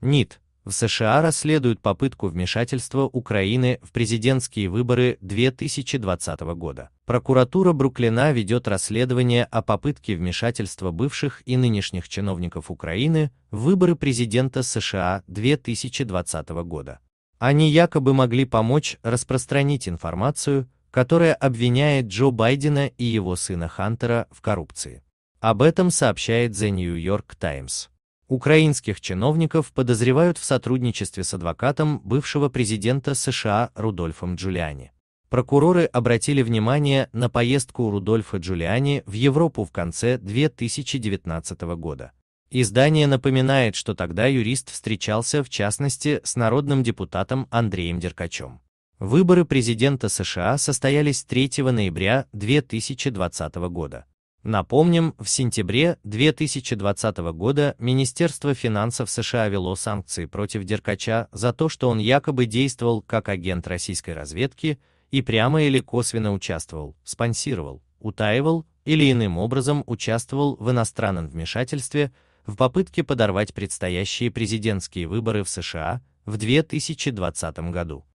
НИТ в США расследуют попытку вмешательства Украины в президентские выборы 2020 года. Прокуратура Бруклина ведет расследование о попытке вмешательства бывших и нынешних чиновников Украины в выборы президента США 2020 года. Они якобы могли помочь распространить информацию, которая обвиняет Джо Байдена и его сына Хантера в коррупции. Об этом сообщает The New York Times. Украинских чиновников подозревают в сотрудничестве с адвокатом бывшего президента США Рудольфом Джулиани. Прокуроры обратили внимание на поездку Рудольфа Джулиани в Европу в конце 2019 года. Издание напоминает, что тогда юрист встречался в частности с народным депутатом Андреем Деркачем. Выборы президента США состоялись 3 ноября 2020 года. Напомним, в сентябре 2020 года Министерство финансов США вело санкции против Деркача за то, что он якобы действовал как агент российской разведки и прямо или косвенно участвовал, спонсировал, утаивал или иным образом участвовал в иностранном вмешательстве в попытке подорвать предстоящие президентские выборы в США в 2020 году.